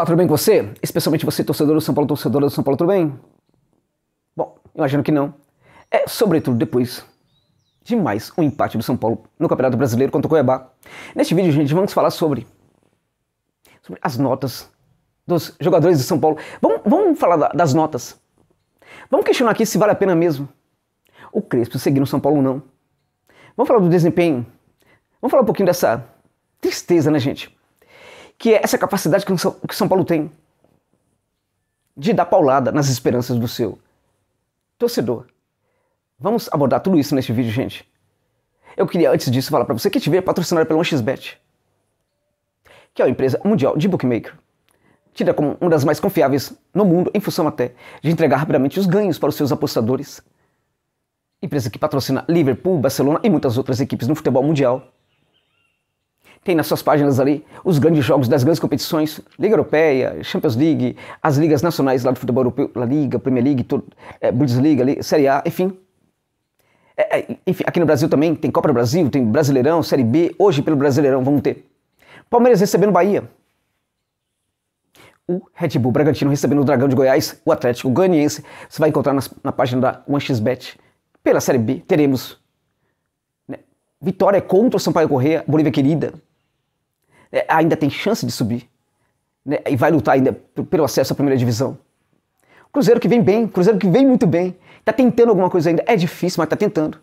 Olá, tudo bem com você? Especialmente você, torcedor do São Paulo, torcedora do São Paulo, tudo bem? Bom, imagino que não. É, sobretudo depois de mais um empate do São Paulo no Campeonato Brasileiro contra o Cuiabá. Neste vídeo, gente, vamos falar sobre, sobre as notas dos jogadores do São Paulo. Vamos, vamos falar das notas. Vamos questionar aqui se vale a pena mesmo o Crespo seguir no São Paulo ou não. Vamos falar do desempenho. Vamos falar um pouquinho dessa tristeza, né, gente? que é essa capacidade que o São Paulo tem de dar paulada nas esperanças do seu torcedor. Vamos abordar tudo isso neste vídeo, gente. Eu queria, antes disso, falar para você que estiver patrocinado pelo 1xBet, que é uma empresa mundial de bookmaker, tida como uma das mais confiáveis no mundo, em função até de entregar rapidamente os ganhos para os seus apostadores. Empresa que patrocina Liverpool, Barcelona e muitas outras equipes no futebol mundial tem nas suas páginas ali os grandes jogos das grandes competições, Liga Europeia, Champions League, as ligas nacionais lá do futebol europeu, La Liga, Premier League, todo, é, Bundesliga, Série A, enfim. É, é, enfim, aqui no Brasil também tem Copa do Brasil, tem Brasileirão, Série B, hoje pelo Brasileirão vamos ter. Palmeiras recebendo Bahia. O Red Bull Bragantino recebendo o Dragão de Goiás, o Atlético Goianiense. Você vai encontrar nas, na página da 1xBet. Pela Série B teremos né, vitória contra o Sampaio Correia, Bolívia Querida, é, ainda tem chance de subir né, e vai lutar ainda pelo acesso à primeira divisão. Cruzeiro que vem bem, Cruzeiro que vem muito bem, está tentando alguma coisa ainda, é difícil, mas está tentando.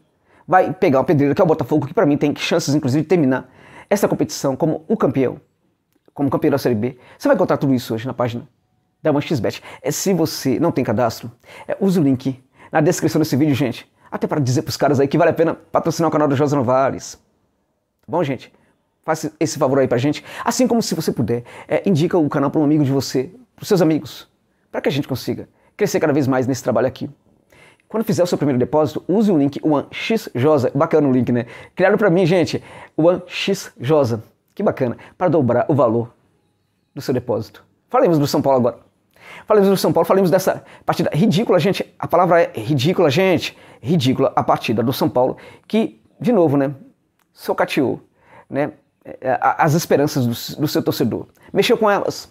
Vai pegar o Pedreiro, que é o Botafogo, que para mim tem chances, inclusive, de terminar essa competição como o campeão, como campeão da Série B. Você vai encontrar tudo isso hoje na página da OneXBet. É, se você não tem cadastro, é, use o link na descrição desse vídeo, gente. Até para dizer para os caras aí que vale a pena patrocinar o canal do José Novares. Bom, gente? Faça esse favor aí pra gente. Assim como se você puder, é, indica o canal para um amigo de você, pros seus amigos, para que a gente consiga crescer cada vez mais nesse trabalho aqui. Quando fizer o seu primeiro depósito, use o link OneXJosa. Bacana o link, né? Criaram para mim, gente, OneXJosa. Que bacana. Para dobrar o valor do seu depósito. Falemos do São Paulo agora. Falemos do São Paulo, falemos dessa partida ridícula, gente. A palavra é ridícula, gente. Ridícula a partida do São Paulo, que, de novo, né? Socateou, né? É, as esperanças do, do seu torcedor. Mexeu com elas.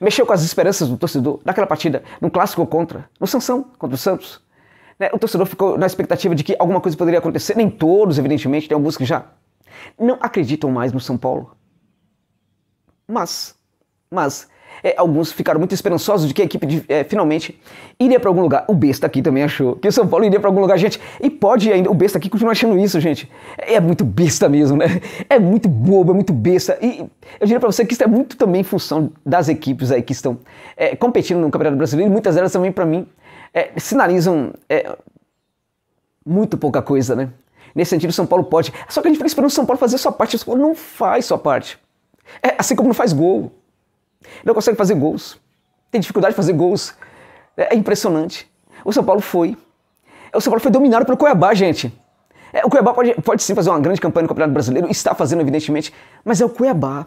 Mexeu com as esperanças do torcedor naquela partida, no clássico contra, no Sansão contra o Santos. Né? O torcedor ficou na expectativa de que alguma coisa poderia acontecer. Nem todos, evidentemente, tem alguns que já não acreditam mais no São Paulo. Mas, mas é, alguns ficaram muito esperançosos de que a equipe de, é, finalmente iria para algum lugar. O Besta aqui também achou que o São Paulo iria para algum lugar, gente. E pode ainda. O Besta aqui continua achando isso, gente. É, é muito besta mesmo, né? É muito bobo, é muito besta. E eu diria para você que isso é muito também função das equipes aí que estão é, competindo no Campeonato Brasileiro. Muitas delas também, para mim, é, sinalizam é, muito pouca coisa, né? Nesse sentido, São Paulo pode. Só que a gente fica esperando o São Paulo fazer sua parte. O São Paulo não faz sua parte. É, assim como não faz gol. Não consegue fazer gols. Tem dificuldade de fazer gols. É, é impressionante. O São Paulo foi. O São Paulo foi dominado pelo Cuiabá, gente. É, o Cuiabá pode, pode sim fazer uma grande campanha no Campeonato Brasileiro, está fazendo, evidentemente, mas é o Cuiabá.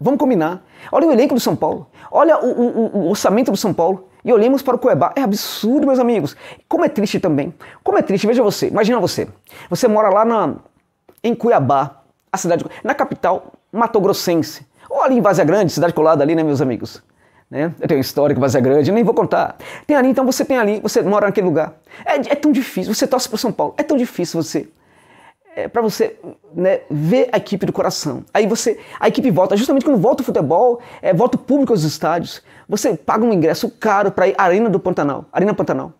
Vamos combinar. Olha o elenco do São Paulo. Olha o, o, o orçamento do São Paulo. E olhemos para o Cuiabá. É absurdo, meus amigos. Como é triste também. Como é triste, veja você. Imagina você. Você mora lá na, em Cuiabá, a cidade, na capital mato-grossense ali em Vazia Grande, cidade colada ali, né, meus amigos? Né? Eu tenho história com Vazia Grande, nem vou contar. Tem ali, então você tem ali, você mora naquele lugar. É, é tão difícil, você torce para São Paulo, é tão difícil você. É, para você né, ver a equipe do coração. Aí você, a equipe volta, justamente quando volta o futebol, é, volta o público aos estádios, você paga um ingresso caro para ir à Arena do Pantanal, Arena Pantanal,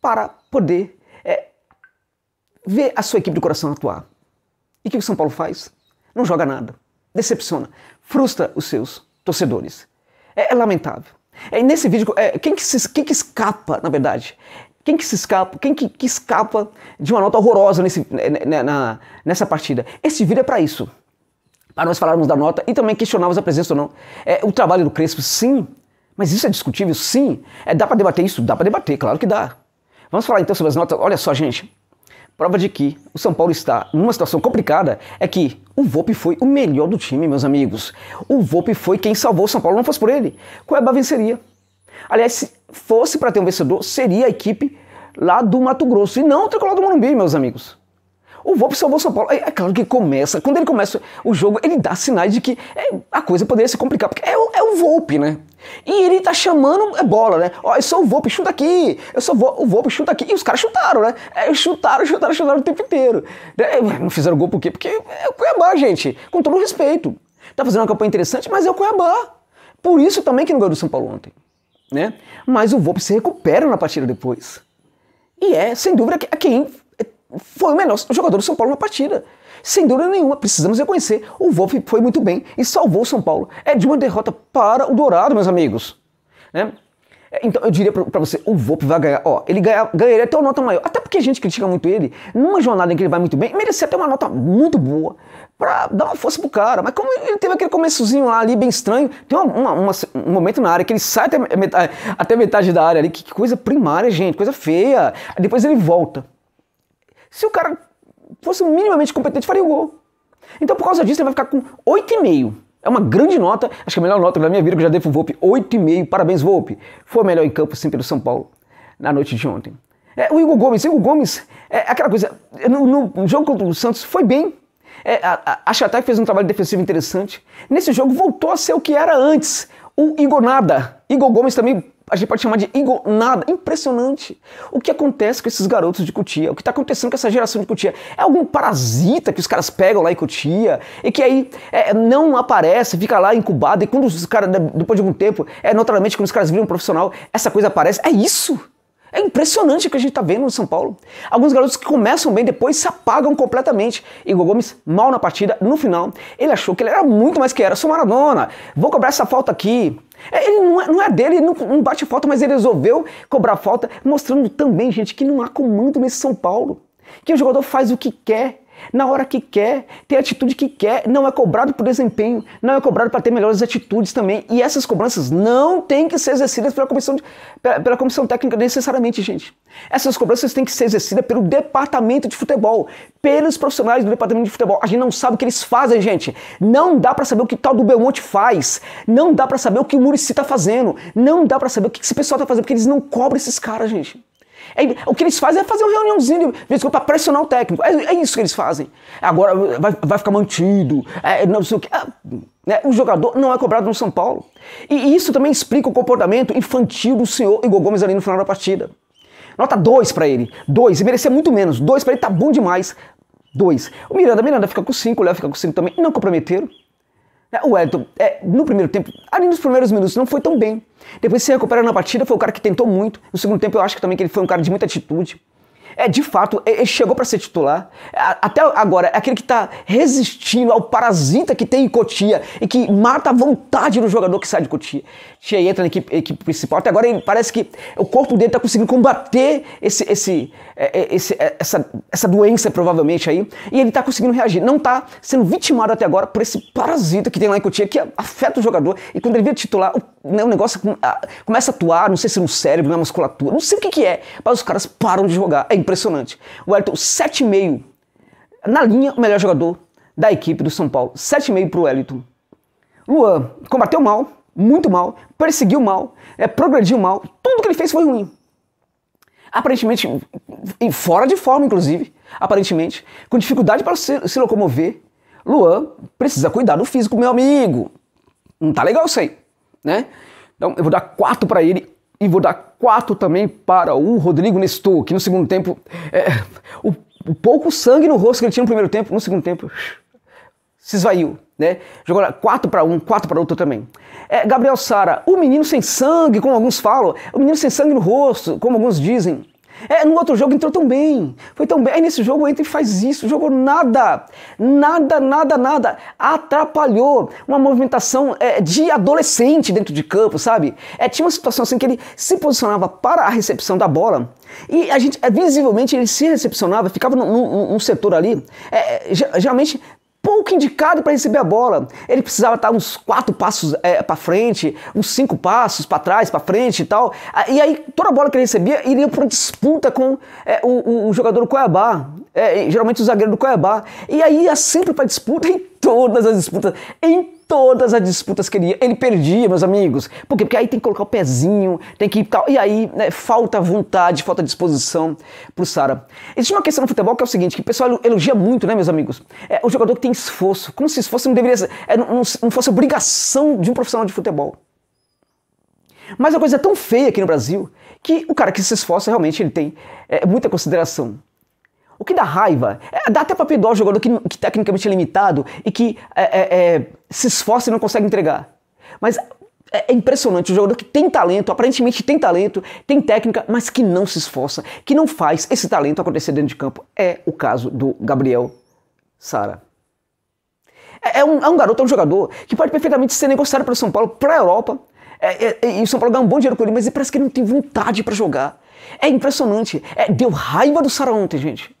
para poder é, ver a sua equipe do coração atuar. E o que o São Paulo faz? Não joga nada, decepciona frustra os seus torcedores. É, é lamentável. É, nesse vídeo, é, quem, que se, quem que escapa, na verdade? Quem que se escapa? Quem que, que escapa de uma nota horrorosa nesse, na, né, né, né, na, nessa partida? Esse vídeo é para isso. Para nós falarmos da nota e também questionarmos a presença ou não. É, o trabalho do Crespo, sim. Mas isso é discutível, sim. É, dá para debater isso? Dá para debater, claro que dá. Vamos falar então sobre as notas. Olha só, gente. Prova de que o São Paulo está numa situação complicada é que o Volpe foi o melhor do time, meus amigos. O Volpe foi quem salvou o São Paulo, não fosse por ele. Cuiabá venceria. Aliás, se fosse para ter um vencedor, seria a equipe lá do Mato Grosso e não o Tricolor do Morumbi, meus amigos. O Volpe salvou o São Paulo. É, é claro que começa, quando ele começa o jogo, ele dá sinais de que é, a coisa poderia se complicar, porque é o, é o Volpe, né? E ele tá chamando é bola, né? Ó, eu sou o Volpe, chuta aqui. Eu sou o Volpe, chuta aqui. E os caras chutaram, né? É, chutaram, chutaram, chutaram o tempo inteiro. É, não fizeram gol por quê? Porque é o Cuiabá, gente. Com todo respeito. Tá fazendo uma campanha interessante, mas é o Cuiabá. Por isso também que não ganhou do São Paulo ontem, né? Mas o Volpe se recupera na partida depois. E é, sem dúvida, é quem foi o melhor jogador do São Paulo na partida. Sem dúvida nenhuma, precisamos reconhecer, o Wolf foi muito bem e salvou o São Paulo. É de uma derrota para o Dourado, meus amigos. Né? É, então eu diria para você, o Wolf vai ganhar, ó, ele ganha, ganharia até uma nota maior, até porque a gente critica muito ele, numa jornada em que ele vai muito bem, merecia até uma nota muito boa, para dar uma força pro cara, mas como ele teve aquele começozinho lá ali, bem estranho, tem uma, uma, uma, um momento na área que ele sai até metade, até metade da área ali, que, que coisa primária, gente, coisa feia, Aí depois ele volta. Se o cara fosse minimamente competente, faria o gol. Então, por causa disso, ele vai ficar com 8,5. É uma grande nota, acho que é a melhor nota da minha vida que eu já dei para o Volpe, 8,5. Parabéns, Volpe. Foi melhor em campo, sim, pelo São Paulo, na noite de ontem. É, o Igor Gomes, o Igor Gomes, é aquela coisa, no, no jogo contra o Santos foi bem. É, a, a fez um trabalho defensivo interessante. Nesse jogo voltou a ser o que era antes. O Igor nada. Igor Gomes também a gente pode chamar de nada Impressionante. O que acontece com esses garotos de Cutia? O que está acontecendo com essa geração de Cutia? É algum parasita que os caras pegam lá em Cutia e que aí é, não aparece, fica lá incubado e quando os caras, depois de algum tempo, é naturalmente quando os caras viram um profissional, essa coisa aparece. É isso! É impressionante o que a gente está vendo no São Paulo. Alguns garotos que começam bem, depois se apagam completamente. Igor Gomes, mal na partida, no final, ele achou que ele era muito mais que era. Sou Maradona, vou cobrar essa falta aqui. É, ele não é, não é dele, ele não, não, bate falta, mas ele resolveu cobrar falta, mostrando também, gente, que não há comando nesse São Paulo. Que o jogador faz o que quer na hora que quer, ter a atitude que quer, não é cobrado por desempenho, não é cobrado para ter melhores atitudes também. E essas cobranças não têm que ser exercidas pela comissão, de, pela, pela, comissão técnica necessariamente, gente. Essas cobranças têm que ser exercidas pelo departamento de futebol, pelos profissionais do departamento de futebol. A gente não sabe o que eles fazem, gente. Não dá para saber o que tal do Belmonte faz, não dá para saber o que o Murici está fazendo, não dá para saber o que esse pessoal está fazendo, porque eles não cobram esses caras, gente. É, o que eles fazem é fazer uma reuniãozinha de vez para pressionar o técnico. É, é, isso que eles fazem. Agora vai, vai ficar mantido. É, não sei o que. Ah, né? O jogador não é cobrado no São Paulo. E isso também explica o comportamento infantil do senhor Igor Gomes ali no final da partida. Nota 2 para ele. 2. E merecia muito menos. 2 para ele tá bom demais. 2. O Miranda, Miranda fica com 5, o Léo fica com 5 também. Não comprometeram. É, o então, Elton, é, no primeiro tempo, ali nos primeiros minutos, não foi tão bem. Depois se recupera na partida, foi o cara que tentou muito. No segundo tempo, eu acho que também que ele foi um cara de muita atitude. É, de fato, ele chegou para ser titular. Até agora, é aquele que está resistindo ao parasita que tem em Cotia e que mata a vontade do jogador que sai de Cotia. Tia entra na equipe, equipe principal. Até agora, ele parece que o corpo dele está conseguindo combater esse, esse, é, é, esse, é, essa, essa doença, provavelmente, aí. E ele está conseguindo reagir. Não está sendo vitimado até agora por esse parasita que tem lá em Cotia, que afeta o jogador. E quando ele vira titular, o, né, o negócio começa a atuar, não sei se no cérebro, na musculatura, não sei o que, que é. Mas os caras param de jogar. É impressionante. O Wellington, 7,5 na linha, o melhor jogador da equipe do São Paulo. 7,5 para o Wellington. Luan combateu mal, muito mal, perseguiu mal, é, progrediu mal, tudo que ele fez foi ruim. Aparentemente, fora de forma, inclusive, aparentemente, com dificuldade para se, se locomover, Luan precisa cuidar do físico, meu amigo. Não tá legal isso aí, né? Então eu vou dar 4 para ele, e vou dar quatro também para o Rodrigo Nestor, que no segundo tempo. É, o, o, pouco sangue no rosto que ele tinha no primeiro tempo, no segundo tempo se esvaiu. Né? Jogou 4 para um, 4 para outro também. É, Gabriel Sara, o menino sem sangue, como alguns falam, o menino sem sangue no rosto, como alguns dizem. É, no outro jogo entrou tão bem, foi tão bem. Aí nesse jogo entra e faz isso, jogou nada, nada, nada, nada. Atrapalhou uma movimentação é, de adolescente dentro de campo, sabe? É, tinha uma situação assim que ele se posicionava para a recepção da bola e a gente, é, visivelmente, ele se recepcionava, ficava num, num, num setor ali, é, é geralmente indicado para receber a bola. Ele precisava estar tá uns quatro passos é, para frente, uns cinco passos para trás, para frente e tal. Ah, e aí toda bola que ele recebia iria para disputa com é, o, o, jogador do Cuiabá, é, geralmente o zagueiro do Cuiabá. E aí ia sempre para disputa em todas as disputas, em todas as disputas que ele ia, ele perdia, meus amigos. Por quê? Porque aí tem que colocar o pezinho, tem que ir tal. E aí né, falta vontade, falta disposição pro Sara. Existe uma questão no futebol que é o seguinte, que o pessoal elogia muito, né, meus amigos? É o jogador que tem esforço, como se esforço não deveria ser, é, não, não fosse obrigação de um profissional de futebol. Mas a coisa é tão feia aqui no Brasil que o cara que se esforça realmente ele tem é, muita consideração. O que dá raiva, é, dá até pra perdoar o jogador que, que tecnicamente é limitado e que é, é, é se esforça e não consegue entregar. Mas é, é impressionante, o jogador que tem talento, aparentemente tem talento, tem técnica, mas que não se esforça, que não faz esse talento acontecer dentro de campo. É o caso do Gabriel Sara. É, é um, é um garoto, é um jogador que pode perfeitamente ser negociado para São Paulo, para a Europa, é, é, e o São Paulo ganha um bom dinheiro com ele, mas ele parece que ele não tem vontade para jogar. É impressionante. É, deu raiva do Sara ontem, gente.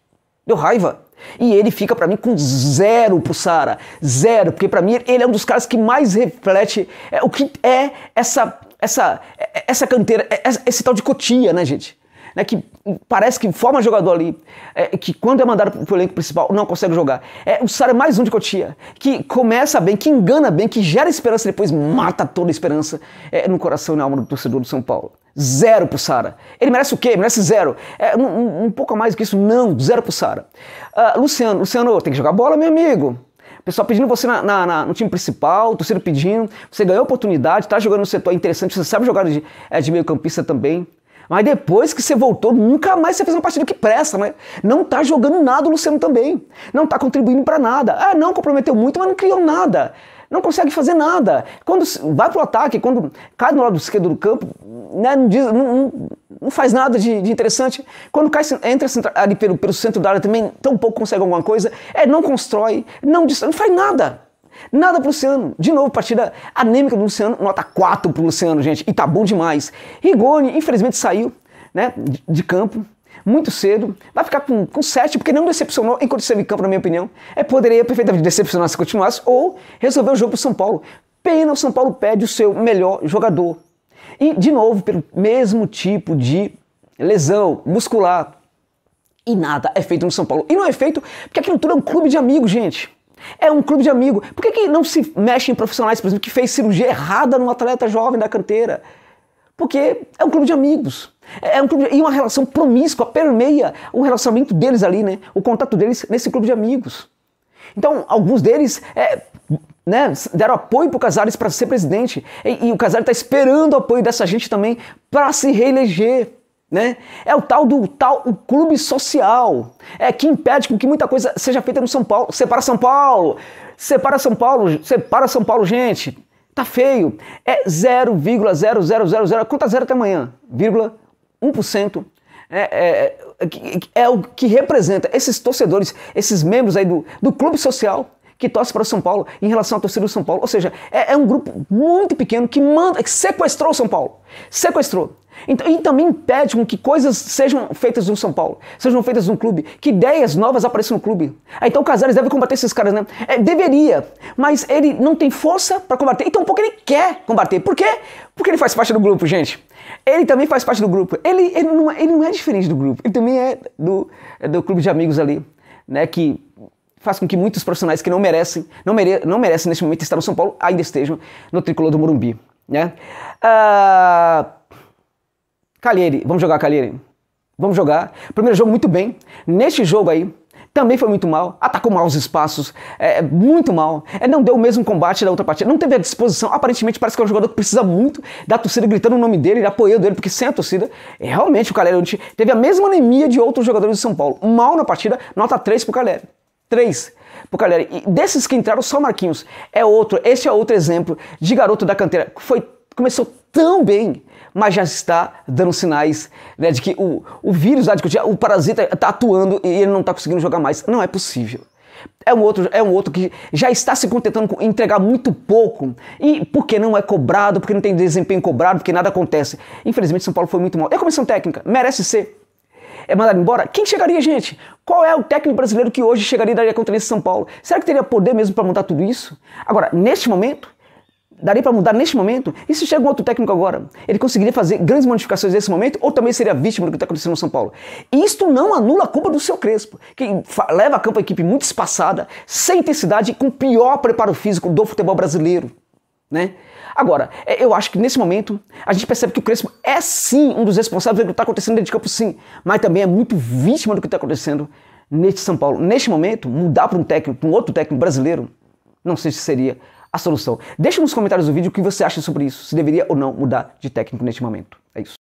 Deu raiva. E ele fica para mim com zero pro Sara. Zero, porque para mim ele é um dos caras que mais reflete é, o que é essa essa é, essa canteira, é, essa, esse tal de cotia, né, gente? né, que parece que forma jogador ali, é, que quando é mandado pro elenco principal não consegue jogar. É o Sara é mais um de Cotia, que começa bem, que engana bem, que gera esperança e depois mata toda a esperança é, no coração e na alma do torcedor do São Paulo. Zero pro Sara. Ele merece o quê? Merece zero. É, um, um pouco a mais do que isso, não. Zero pro Sara. Uh, ah, Luciano, Luciano, tem que jogar bola, meu amigo pessoal pedindo você na, na, na, no time principal, torcedor pedindo, você ganhou oportunidade, está jogando no setor interessante, você sabe jogar de, é, de meio campista também. Mas depois que você voltou, nunca mais você fez uma partida que presta, mas não tá jogando nada o Luciano também. Não tá contribuindo para nada. Ah, não comprometeu muito, mas não criou nada. Não consegue fazer nada. Quando vai pro ataque, quando cai no lado esquerdo do campo, né, não, diz, não, não, faz nada de, de, interessante. Quando cai, entra ali pelo, pelo centro da área também, tão pouco consegue alguma coisa. É, não constrói, não, não faz nada. Nada pro Luciano. De novo, partida anêmica do Luciano. Nota 4 pro Luciano, gente. E tá bom demais. Rigoni, infelizmente, saiu né, de, campo muito cedo. Vai ficar com, com 7, porque não decepcionou enquanto esteve em campo, na minha opinião. É, poderia perfeitamente decepcionar se continuasse ou resolver o jogo pro São Paulo. Pena, o São Paulo pede o seu melhor jogador. E, de novo, pelo mesmo tipo de lesão muscular. E nada é feito no São Paulo. E não é feito porque aquilo tudo é um clube de amigos, gente. É um clube de amigo. Por que, que não se mexe em profissionais, por exemplo, que fez cirurgia errada num atleta jovem da canteira? Porque é um clube de amigos. É, é um clube de... E uma relação promíscua permeia o relacionamento deles ali, né? O contato deles nesse clube de amigos. Então, alguns deles é, né, deram apoio para o Casares para ser presidente. E, e o Casares está esperando o apoio dessa gente também para se reeleger. Né? É o tal do tal o clube social, é que impede que muita coisa seja feita no São Paulo. Separa São Paulo, separa São Paulo, separa São Paulo, gente. Tá feio. É 0,0000, conta zero até amanhã, vírgula É, é, é, é o que representa esses torcedores, esses membros aí do, do clube social que torce para São Paulo em relação à torcida do São Paulo. Ou seja, é, é um grupo muito pequeno que manda, que sequestrou São Paulo. Sequestrou. Então, e também impede que coisas sejam feitas no São Paulo, sejam feitas no clube, que ideias novas apareçam no clube. Ah, então o Casares deve combater esses caras, né? É, deveria, mas ele não tem força para combater, então pouco ele quer combater. Por quê? Porque ele faz parte do grupo, gente. Ele também faz parte do grupo. Ele, ele, não, é, ele não é diferente do grupo, ele também é do, é do clube de amigos ali, né? Que faz com que muitos profissionais que não merecem, não, mere, não merecem neste momento estar no São Paulo, ainda estejam no tricolor do Morumbi, né? Uh Calheire, vamos jogar Calheire. Vamos jogar. Primeiro jogo muito bem. Neste jogo aí, também foi muito mal, atacou mal os espaços, é, é, muito mal, é, não deu o mesmo combate da outra partida, não teve a disposição, aparentemente parece que é um jogador que precisa muito da torcida gritando o nome dele, apoiando ele, porque sem a torcida, é, realmente o Caleri teve a mesma anemia de outros jogadores de São Paulo, mal na partida, nota 3 pro Caleri, 3 pro Caleri, e desses que entraram só Marquinhos, é outro, esse é outro exemplo de garoto da canteira, que foi, começou tão bem, mas já está dando sinais né, de que o, o vírus, que o parasita está atuando e ele não está conseguindo jogar mais. Não é possível. É um, outro, é um outro que já está se contentando com entregar muito pouco. E porque não é cobrado, porque não tem desempenho cobrado, porque nada acontece. Infelizmente, São Paulo foi muito mal. E é a comissão técnica? Merece ser. É mandado embora? Quem chegaria, gente? Qual é o técnico brasileiro que hoje chegaria e daria conta esse São Paulo? Será que teria poder mesmo para montar tudo isso? Agora, neste momento, Daria para mudar neste momento? E se chega um outro técnico agora? Ele conseguiria fazer grandes modificações nesse momento ou também seria vítima do que está acontecendo no São Paulo? E isto não anula a culpa do seu Crespo, que leva a campo a equipe muito espaçada, sem intensidade e com o pior preparo físico do futebol brasileiro. Né? Agora, é, eu acho que nesse momento a gente percebe que o Crespo é sim um dos responsáveis pelo que está acontecendo dentro de campo, sim, mas também é muito vítima do que está acontecendo neste São Paulo. Neste momento, mudar para um técnico, para um outro técnico brasileiro, não sei se seria a solução. Deixa nos comentários do vídeo o que você acha sobre isso, se deveria ou não mudar de técnico neste momento. É isso.